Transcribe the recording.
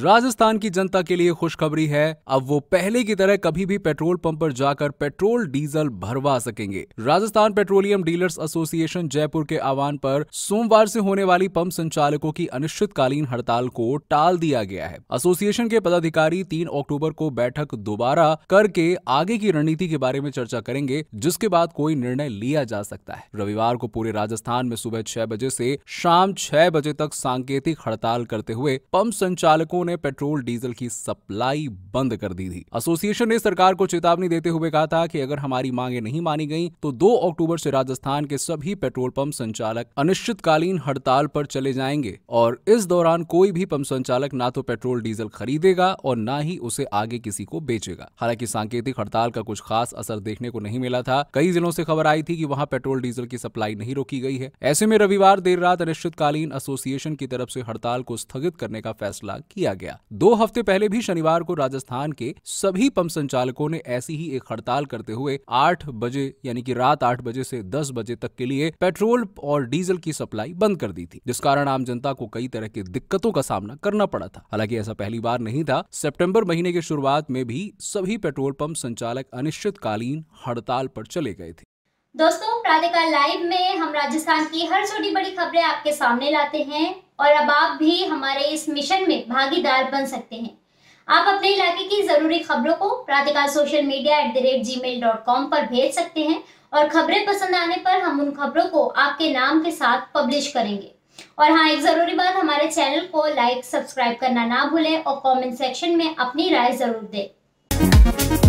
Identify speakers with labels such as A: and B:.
A: राजस्थान की जनता के लिए खुशखबरी है अब वो पहले की तरह कभी भी पेट्रोल पंप पर जाकर पेट्रोल डीजल भरवा सकेंगे Rajasthan petroleum dealers association Jaipur के आह्वान पर सोमवार से होने वाली पंप संचालकों की अनिश्चितकालीन हड़ताल को टाल दिया गया है एसोसिएशन के पदाधिकारी तीन अक्टूबर को बैठक दोबारा करके आगे की रणनीति के बारे में चर्चा करेंगे जिसके बाद कोई निर्णय लिया जा सकता है रविवार को पूरे राजस्थान में सुबह छह बजे से शाम छह बजे तक सांकेतिक हड़ताल करते हुए पंप संचालकों लोगों ने पेट्रोल डीजल की सप्लाई बंद कर दी थी एसोसिएशन ने सरकार को चेतावनी देते हुए कहा था कि अगर हमारी मांगे नहीं मानी गई तो 2 अक्टूबर से राजस्थान के सभी पेट्रोल पंप संचालक अनिश्चितकालीन हड़ताल पर चले जाएंगे और इस दौरान कोई भी पंप संचालक ना तो पेट्रोल डीजल खरीदेगा और ना ही उसे आगे किसी को बेचेगा हालांकि सांकेतिक हड़ताल का कुछ खास असर देखने को नहीं मिला था कई जिलों से खबर आई थी कि वहां पेट्रोल डीजल की सप्लाई नहीं रोकी गई है ऐसे में रविवार देर रात अनिश्चितकालीन एसोसिएशन की तरफ से हड़ताल को स्थगित करने का फैसला किया किया गया दो हफ्ते पहले भी शनिवार को राजस्थान के सभी पंप संचालकों ने ऐसी ही एक हड़ताल करते हुए आठ बजे यानी की रात आठ बजे से दस बजे तक के लिए पेट्रोल और डीजल की सप्लाई बंद कर दी थी जिस कारण आम जनता को कई तरह की दिक्कतों का सामना करना पड़ा था हालांकि ऐसा पहली बार नहीं था सितंबर महीने की शुरुआत में भी सभी पेट्रोल पंप संचालक अनिश्चितकालीन हड़ताल पर चले गए थे
B: दोस्तों प्राधिकार लाइव में हम राजस्थान की हर छोटी बड़ी खबरें आपके सामने लाते हैं और अब आप भी हमारे इस मिशन में भागीदार बन सकते हैं आप अपने इलाके की जरूरी खबरों को प्राधिकार social media at the rate Gmail dot com पर भेज सकते हैं और खबरें पसंद आने पर हम उन खबरों को आपके नाम के साथ पब्लिश करेंगे और हाँ एक जरूरी बात हमारे चैनल को लाइक सब्सक्राइब करना ना भूलें और कमेंट सेक्शन में अपनी राय जरूर दें